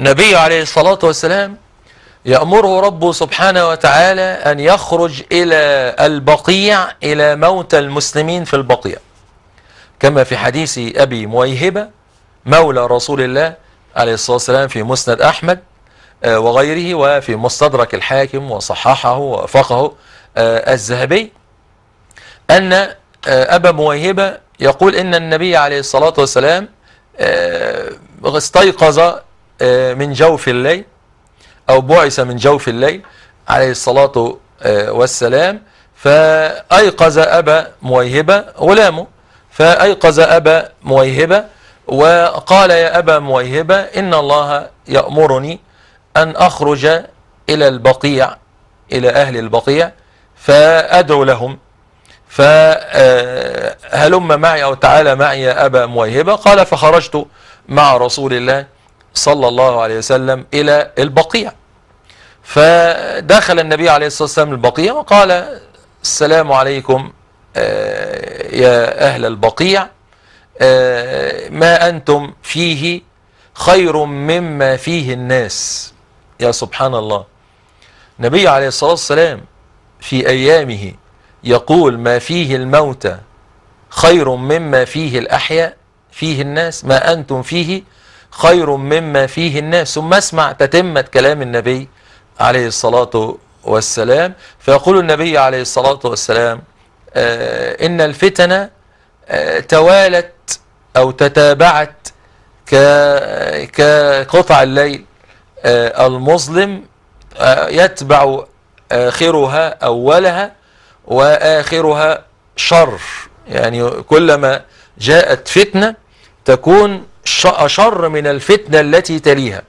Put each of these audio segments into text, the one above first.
نبي عليه الصلاة والسلام يأمره ربه سبحانه وتعالى أن يخرج إلى البقيع إلى موت المسلمين في البقيع كما في حديث أبي مويهبة مولى رسول الله عليه الصلاة والسلام في مسند أحمد آه، وغيره وفي مستدرك الحاكم وصححه وفقه آه، الذهبي أن آه، أبا مويهبة يقول إن النبي عليه الصلاة والسلام استيقظ آه، من جوف الليل أو بعث من جوف الليل عليه الصلاة آه، والسلام فأيقظ أبا مويهبة غلامه فأيقظ أبا مويهبة وقال يا أبا مويهبة إن الله يأمرني أن أخرج إلى البقيع إلى أهل البقيع فأدعو لهم فهلم آه، معي أو تعالى معي يا أبا مويهبة قال فخرجت مع رسول الله صلى الله عليه وسلم إلى البقيع فدخل النبي عليه الصلاة والسلام البقيع وقال السلام عليكم آه، يا أهل البقيع آه، ما أنتم فيه خير مما فيه الناس يا سبحان الله النبي عليه الصلاة والسلام في أيامه يقول ما فيه الموتى خير مما فيه الأحياء فيه الناس ما أنتم فيه خير مما فيه الناس ثم اسمع تتمة كلام النبي عليه الصلاة والسلام فيقول النبي عليه الصلاة والسلام آه، إن الفتن آه، توالت أو تتابعت كقطع الليل آه، المظلم يتبع آخرها أولها وآخرها شر يعني كلما جاءت فتنة تكون أشر من الفتنة التي تليها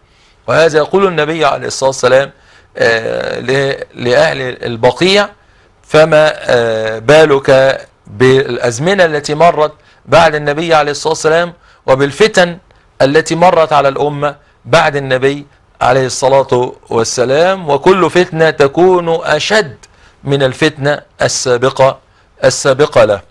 وهذا يقول النبي عليه الصلاة والسلام آه، لأهل البقيع فما آه، بالك بالأزمنة التي مرت بعد النبي عليه الصلاة والسلام وبالفتن التي مرت على الأمة بعد النبي عليه الصلاة والسلام وكل فتنة تكون أشد من الفتنة السابقة السابقة له